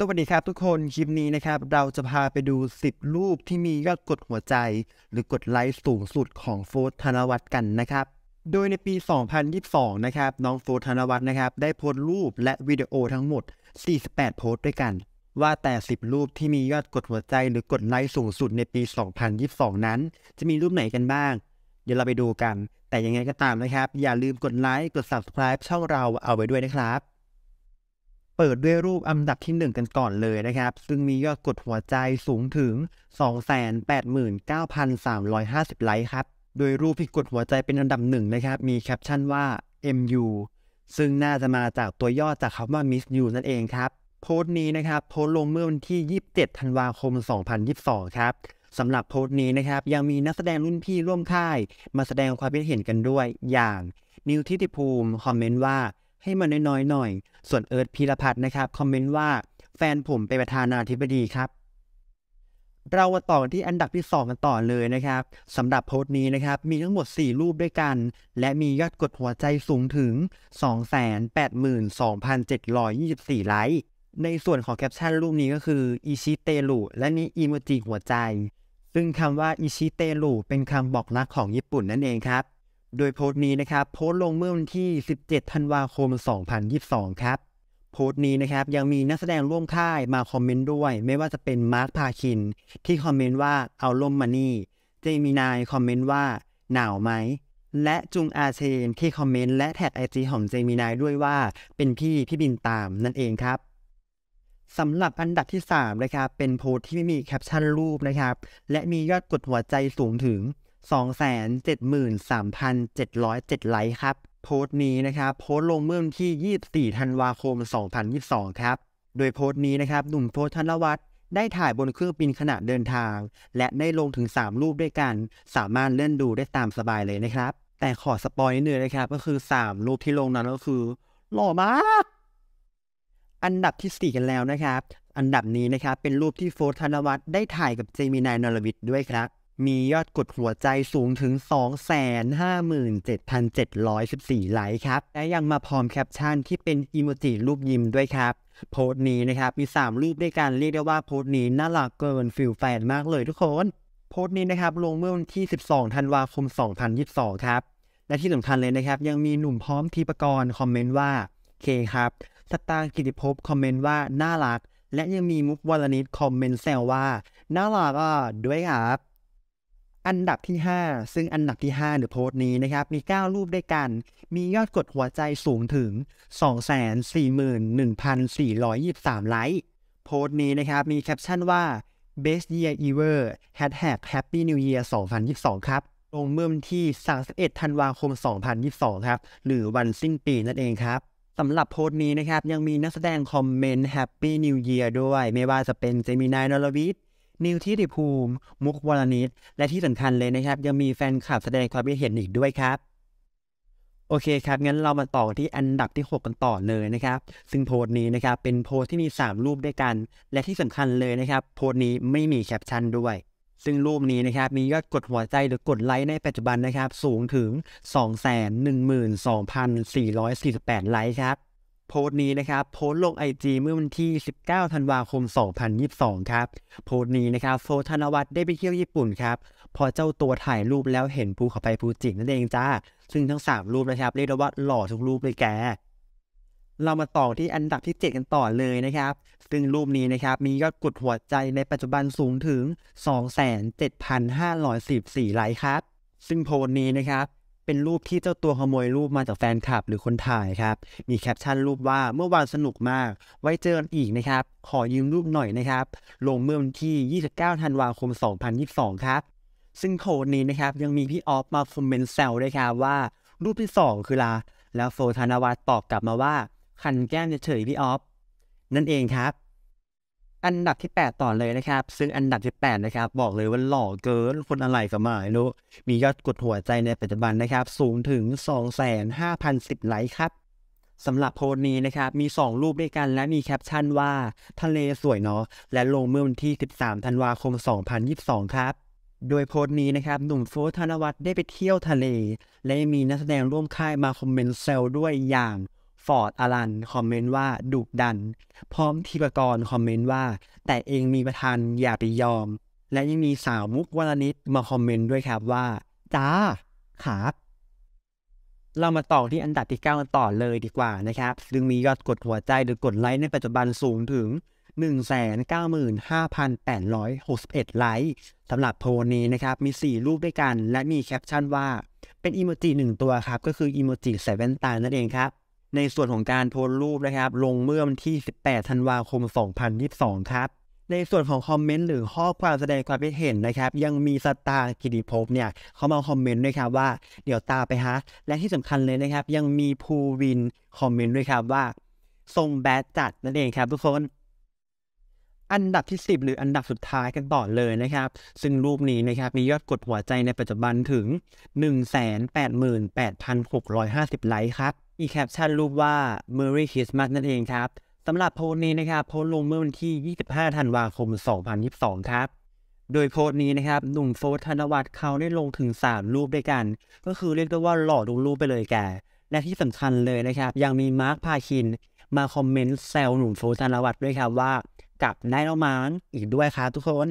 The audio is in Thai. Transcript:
สวัสดีครับทุกคนคลิปนี้นะครับเราจะพาไปดู 10 รูปที่มียอดกดหัวใจ หรือกดไลค์สูงสุดของโฟธนวัตรกันนะครับ โดยในปี 2022 นะครับน้องโฟธธนวัตรนะครับ ได้โพสต์รูปและวิดีโอทั้งหมด 48 โพสต์ด้วยกัน ว่าแต่ 10 รูปที่มียอดกดหัวใจหรือกดไลค์สูงสุดในปี 2022 นั้น จะมีรูปไหนกันบ้างเดี๋ยวเราไปดูกัน แต่ยังไงก็ตามนะครับ อย่าลืมกด ไลค์กด subscribe ช่องเราเอาไว้ด้วยนะครับเปิดด้วยรูปอันดับที่ 1 กันก่อนเลยนะครับ ซึ่งมียอดกดหัวใจสูงถึง 289,350 ไลค์ครับ โดยรูปที่กดหัวใจเป็นอันดับหนึ่งนะครับ มีแคปชั่นว่า MU ซึ่งน่าจะมาจากตัวย่อจากคำว่า Miss You นั่นเองครับโพสต์นี้นะครับโพสต์ลงเมื่อวันที่ 27 ธันวาคม 2022 ครับสำหรับโพสต์นี้นะครับ ยังมีนักแสดงรุ่นพี่ร่วมค่าย มาแสดงความคิดเห็นกันด้วยอย่างนิวทิติภูมิคอมเมนต์ว่าให้มันน้อยๆหน่อย ส่วนเอิร์ธพีรพัฒน์นะครับ คอมเมนต์ว่าแฟนผมเป็นประธานาธิบดีครับ เรามาต่อที่อันดับที่ 2 กันต่อเลยนะครับสำหรับโพสต์นี้นะครับ มีทั้งหมด 4 รูปด้วยกัน และมียอดกดหัวใจสูงถึง 282,724ไลค์ในส่วนของแคปชั่นรูปนี้ก็คืออิชิเตลุและนี่อีโมจิหัวใจ ซึ่งคำว่าอิชิเตลุเป็นคำบอกรักของญี่ปุ่นนั่นเองครับโดยโพสต์นี้นะครับโพสต์ลงเมื่อวันที่ 17 ธันวาคม 2022 ครับ โพสต์นี้นะครับยังมีนักแสดงร่วมค่ายมาคอมเมนต์ด้วย ไม่ว่าจะเป็นมาร์คพาคินที่คอมเมนต์ว่าเอาล่มมานี่เจมินายคอมเมนต์ว่าหนาวไหม และจุงอาเชนที่คอมเมนต์และแท็กไอจีของเจมินายด้วยว่าเป็นพี่พี่บินตามนั่นเองครับ สำหรับอันดับที่3นะครับเป็นโพสต์ที่ไม่มีแคปชั่นรูปนะครับและมียอดกดหัวใจสูงถึง273,707 ไลค์ครับโพสต์นี้นะครับ โพสต์ลงเมื่อวันที่ 24ธันวาคม 2022ครับโดยโพสต์นี้นะครับหนุ่มโพธนวัฒน์ได้ถ่ายบนเครื่องบินขณะเดินทาง และได้ลงถึง 3 รูปด้วยกัน สามารถเล่นดูได้ตามสบายเลยนะครับแต่ขอสปอยนิดนึงนะครับก็คือ 3 รูปที่ลงนั้นก็คือ หล่อมากอันดับที่ 4 กันแล้วนะครับ อันดับนี้นะครับเป็นรูปที่โฟธนวัฒน์ได้ถ่ายกับเจมินายนรวิทย์ด้วยครับมียอดกดหัวใจสูงถึง 257,714ไลค์ครับ และยังมาพร้อมแคปชั่นที่เป็นอีโมจิรูปยิ้มด้วยครับโพสต์นี้นะครับ มี 3รูปด้วยกันเรียกได้ว่าโพสต์นี้น่ารักเกิน ฟิลแฟนมากเลยทุกคนโพสต์นี้นะครับ ลงเมื่อวันที่ 12ธันวาคม 2022 ครับ และที่สำคัญเลยนะครับ ยังมีหนุ่มพร้อมทีปกรณ์คอมเมนต์ว่าเคครับสตางกิติภพคอมเมนต์ว่าน่ารัก และยังมีมุกวรนิตคอมเมนต์แซวว่าน่ารักอ่ะด้วยครับอันดับที่ 5 ซึ่งอันดับที่ 5 หรือโพสต์นี้นะครับ มี 9 รูปด้วยกัน มียอดกดหัวใจสูงถึง 241,423ไลค์ โพสต์นี้นะครับ มีแคปชั่นว่า best year ever hashtag happy new year 2022ครับ ลงเมื่อวันที่ 31 ธันวาคม 2022 ครับ หรือวันสิ้นปีนั่นเองครับ สำหรับโพสต์นี้นะครับ ยังมีนักแสดงคอมเมนต์ Happy New Year ด้วย ไม่ว่าจะเป็นเจมินายนรวิทย์นิวท่ติภูมิ มุกวรณิตและที่สำคัญเลยนะครับยังมีแฟนคลับแสดงความคิดเห็นอีกด้วยครับ โอเคครับงั้นเรามาต่อที่อันดับที่ 6 กันต่อเลยนะครับ ซึ่งโพสต์นี้นะครับเป็นโพสต์ที่มี 3 รูปด้วยกัน และที่สำคัญเลยนะครับ โพสต์นี้ไม่มีแคปชั่นด้วย ซึ่งรูปนี้นะครับมียอดกดหัวใจหรือกดไลค์ในปัจจุบันนะครับ สูงถึง2 1 2 4 4 8ไลค์ครับโพสต์นี้นะครับโพสต์ลงไอจีเมื่อวันที่ 19ธันวาคม2022 ครับ โพสต์นี้นะครับโฟธนวัฒน์ได้ไปเที่ยวญี่ปุ่นครับ พอเจ้าตัวถ่ายรูปแล้วเห็นภูเขาไฟฟูจินั่นเองจ้าซึ่งทั้ง3รูปนะครับเรียกว่าหล่อทุกรูปเลยแก เรามาต่อที่อันดับที่ 7 กันต่อเลยนะครับ ซึ่งรูปนี้นะครับมียอดกดหัวใจในปัจจุบันสูงถึง 2 7 5 1 4ไลค์ครับ ซึ่งโพสต์นี้นะครับเป็นรูปที่เจ้าตัวขโมยรูปมาจากแฟนคลับหรือคนถ่ายครับ มีแคปชั่นรูปว่าเมื่อวานสนุกมาก ไว้เจอกันอีกนะครับ ขอยืมรูปหน่อยนะครับ ลงเมื่อวันที่ 29 ธันวาคม 2022 ครับ ซึ่งโพสนี้นะครับยังมีพี่ออฟมาคอมเมนต์แซวด้วยครับว่ารูปที่ 2 คือลา แล้วโฟธนวัตตอบกลับมาว่าขันแก้มเฉยพี่ออฟ นั่นเองครับอันดับที่ 8 ต่อเลยนะครับ ซึ่งอันดับที่ 8 นะครับ บอกเลยว่าหล่อเกิน คนอะไรก็ไม่รู้มียอดกดหัวใจในปัจจุบันนะครับ สูงถึง 25,010ไลค์ครับสำหรับโพสต์นี้นะครับ มี 2 รูปด้วยกันและมีแคปชั่นว่าทะเลสวยเนาะ และลงเมื่อวันที่ 13 ธันวาคม 2022 ครับ โดยโพสต์นี้นะครับ หนุ่มโฟธนวัฒน์ได้ไปเที่ยวทะเล และมีนักแสดงร่วมค่ายมาคอมเมนต์เซลด้วยอย่างฟอร์ด อารัน คอมเมนต์ ว่าดุดัน พร้อมทีปกรคอมเมนต์ ว่า แต่เองมีประธานอย่าไปยอม และยังมีสาวมุกวรนิด มาคอมเมนต์ด้วยครับว่า จ้าครับ เรามาต่อที่อันดับที่9กันต่อเลยดีกว่านะครับ ซึ่งมียอดกดหัวใจหรือกดไลค์ในปัจจุบันสูงถึง 195,861ไลค์สำหรับโพนี้นะครับมี4 รูปด้วยกันและมีแคปชั่นว่า เป็นอีโมจิหนึ่งตัวครับก็คืออีโมจิเซเแว่นตานั่นเองครับในส่วนของการโพสรูปนะครับ ลงเมื่อวันที่ 18 ธันวาคม 2022 ครับ ในส่วนของคอมเมนต์หรือข้อความแสดงความคิดเห็นนะครับยังมีสตาร์กิติภพเนี่ยเขามาคอมเมนต์ด้วยครับว่าเดี๋ยวตาไปฮะและที่สำคัญเลยนะครับยังมีภูวินคอมเมนต์ด้วยครับว่าทรงแบดจัดนั่นเองครับ ทุกคนอันดับที่ 10 หรืออันดับสุดท้ายกันต่อเลยนะครับ ซึ่งรูปนี้นะครับมียอดกดหัวใจในปัจจุบันถึง 188,650 ไลค์ครับอีแคปชั่นรูปว่า Merry Christmas นั่นเองครับ สำหรับโพสต์นี้นะครับโพสต์ลงเมื่อวันที่ 25ธันวาคม 2022 ครับ โดยโพสต์นี้นะครับ หนุ่มโฟสธนวัฒน์เขาได้ลงถึง 3 รูปด้วยกัน ก็คือเรียกได้ว่าหล่อดูรูปไปเลยแกและที่สำคัญเลยนะครับ ยังมีมาร์คพาคิน มาคอมเมนต์แซวหนุ่มโฟสธนวัฒน์ด้วยครับว่ากับนายอามานอีกด้วยครับทุกคน